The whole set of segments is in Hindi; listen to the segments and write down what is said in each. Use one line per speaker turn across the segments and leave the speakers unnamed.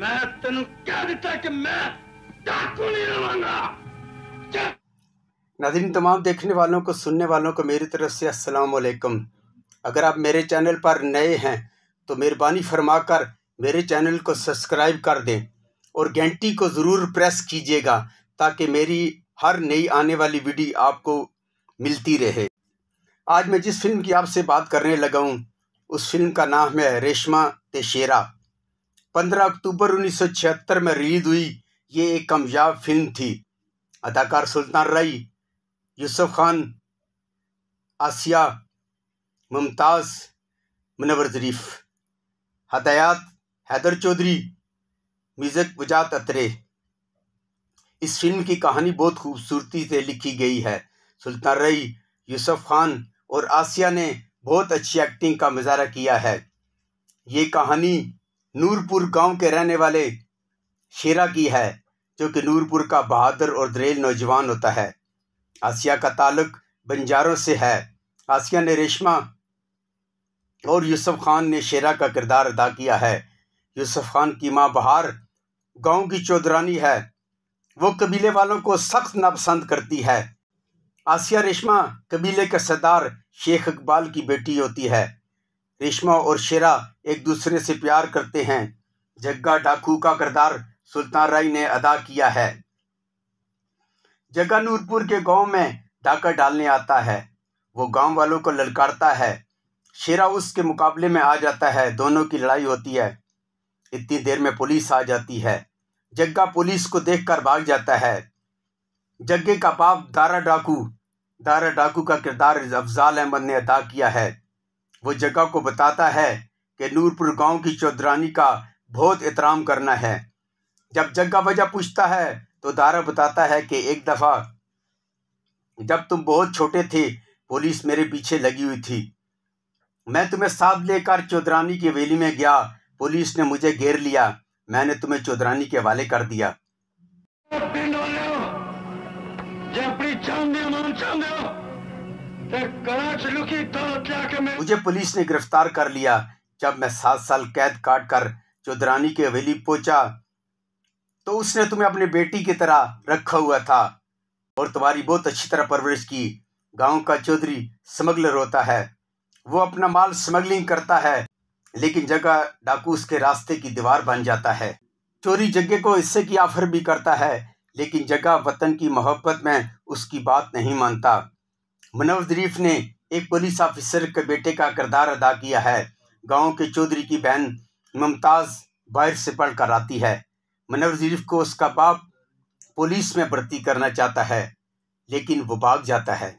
मैं तेन कह दिता कि मैं डाकू नहीं रहूंगा नादिन तमाम देखने वालों को सुनने वालों को मेरी तरफ से अस्सलाम वालेकुम अगर आप मेरे चैनल पर नए हैं तो मेहरबानी फरमा कर मेरे चैनल को सब्सक्राइब कर दें और घंटी को ज़रूर प्रेस कीजिएगा ताकि मेरी हर नई आने वाली वीडियो आपको मिलती रहे आज मैं जिस फिल्म की आपसे बात करने लगा हूँ उस फिल्म का नाम है रेशमा ते शेरा पंद्रह अक्टूबर छिहत्तर में रिलीज हुई ये एक कामयाब फिल्म थी अदाकार सुल्तान रई यूसुफ खान आसिया मुमताज़ मुनवर ज़रीफ हदयात हैदर चौधरी म्यूज़िक वजात अतरे इस फिल्म की कहानी बहुत खूबसूरती से लिखी गई है सुल्तान रई यूसुफ खान और आसिया ने बहुत अच्छी एक्टिंग का मुजाहरा किया है ये कहानी नूरपुर गांव के रहने वाले शेरा की है जो कि नूरपुर का बहादुर और दरेल नौजवान होता है आसिया का ताल्लुक बंजारों से है आसिया ने रेशमा और यूसुफ खान ने शेरा का किरदार अदा किया है यूसुफ खान की माँ बहार गांव की चौधरानी है वो कबीले वालों को सख्त नापसंद करती है आसिया रेशमा कबीले का सरदार शेख इकबाल की बेटी होती है रेशमा और शेरा एक दूसरे से प्यार करते हैं जग्गा डाकू का किरदार सुल्तान राय ने अदा किया है जग्गा नूरपुर के गांव में डाका डालने आता है वो गांव वालों को ललकारता है शेरा उसके मुकाबले में आ जाता है दोनों की लड़ाई होती है इतनी देर में पुलिस आ जाती है जग्गा पुलिस को देखकर भाग जाता है जग्गे का बाप दारा डाकू दारा डाकू का किरदार अफजाल अहमद ने अदा किया है वो जगह को बताता है कि नूरपुर गांव की चौधरानी का बहुत एहतराम करना है जब जगह वजह पूछता है तो दारा बताता है कि एक दफ़ा जब तुम बहुत छोटे थे पुलिस मेरे पीछे लगी हुई थी मैं तुम्हें साथ लेकर चौधरानी की वेली में गया पुलिस ने मुझे घेर लिया मैंने तुम्हें चौधरानी के हवाले कर दिया अपनी चाहते हो मुझे पुलिस ने गिरफ्तार कर लिया जब मैं सात साल कैद काट कर चौधरानी की हवेली पहुंचा तो उसने तुम्हें अपनी बेटी की तरह रखा हुआ था और तुम्हारी बहुत अच्छी तरह परवरिश की गांव का चौधरी स्मगलर होता है वो अपना माल स्मगलिंग करता है लेकिन जगह डाकू उसके रास्ते की दीवार बन जाता है चोरी जगह को हिस्से की आफर भी करता है लेकिन जगह वतन की मोहब्बत में उसकी बात नहीं मानता मनवदरीफ ने एक पुलिस ऑफिसर के बेटे का किरदार अदा किया है गांव के चौधरी की बहन मुमताज़ बाहर से पढ़ कर आती है मनवदरीफ को उसका बाप पुलिस में भर्ती करना चाहता है लेकिन वो भाग जाता है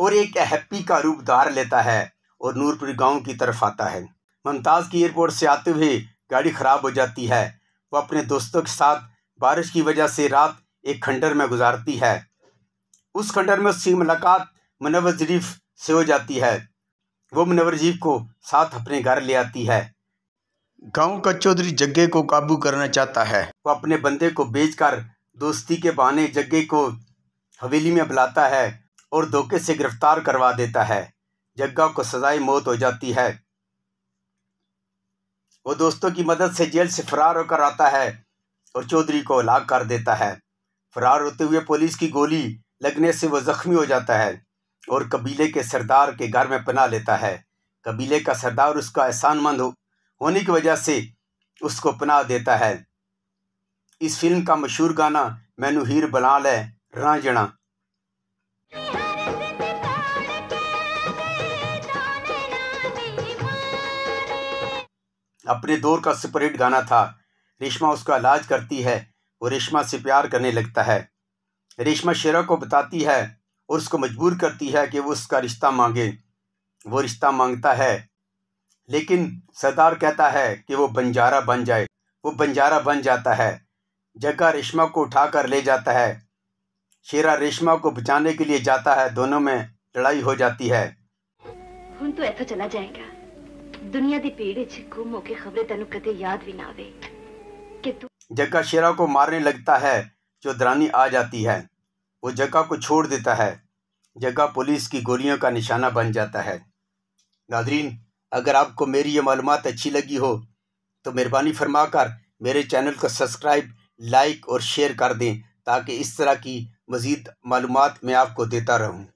और एक हैप्पी का रूप धार लेता है और नूरपुर गांव की तरफ आता है मुमताज़ की एयरपोर्ट से आते हुए गाड़ी ख़राब हो जाती है वो अपने दोस्तों के साथ बारिश की वजह से रात एक खंडर में गुजारती है उस खंडर में उसकी मुलाकात मुनवर जरीफ से हो जाती है वो मुनवर जरीफ को साथ अपने घर ले आती है गांव का चौधरी जग्गे को काबू करना चाहता है वो अपने बंदे को बेचकर दोस्ती के बहाने जग्गे को हवेली में बुलाता है और धोखे से गिरफ्तार करवा देता है जग्गा को सजाए मौत हो जाती है वो दोस्तों की मदद से जेल से फरार होकर आता है और चौधरी को हलाक कर देता है फरार होते हुए पुलिस की गोली लगने से वह ज़ख्मी हो जाता है और कबीले के सरदार के घर में पना लेता है कबीले का सरदार उसका एहसानमंद हो, होने की वजह से उसको पना देता है इस फिल्म का मशहूर गाना मैनू हीर बना लै रणा अपने दौर का सुपरहिट गाना था रेशमा उसका इलाज करती है और रेशमा से प्यार करने लगता है रेशमा शेरा को बताती है और उसको मजबूर करती है कि वो उसका रिश्ता मांगे वो रिश्ता मांगता है लेकिन सरदार कहता है कि वो बंजारा बन जाए वो बंजारा बन जाता है जगह रेशमा को उठा कर ले जाता है शेरा रेशमा को बचाने के लिए जाता है दोनों में लड़ाई हो जाती है ਹੁਣ ਤੂੰ ਇੱਥੋਂ ਚਲਾ ਜਾਏਗਾ ਦੁਨੀਆ ਦੀ ਭੀੜ ਵਿੱਚ ਗੁੰਮ ਹੋ ਕੇ ਖਬਰੇ ਤੈਨੂੰ ਕਦੇ ਯਾਦ ਵੀ ਨਾ ਆਵੇ ਕਿ ਤੂੰ ਜੱਗਾ जो दरानी आ जाती है वो जगह को छोड़ देता है जगह पुलिस की गोलियों का निशाना बन जाता है नादरीन अगर आपको मेरी ये मालूम अच्छी लगी हो तो मेहरबानी फरमा कर मेरे चैनल को सब्सक्राइब लाइक और शेयर कर दें ताकि इस तरह की मज़ीद मालूम मैं आपको देता रहूँ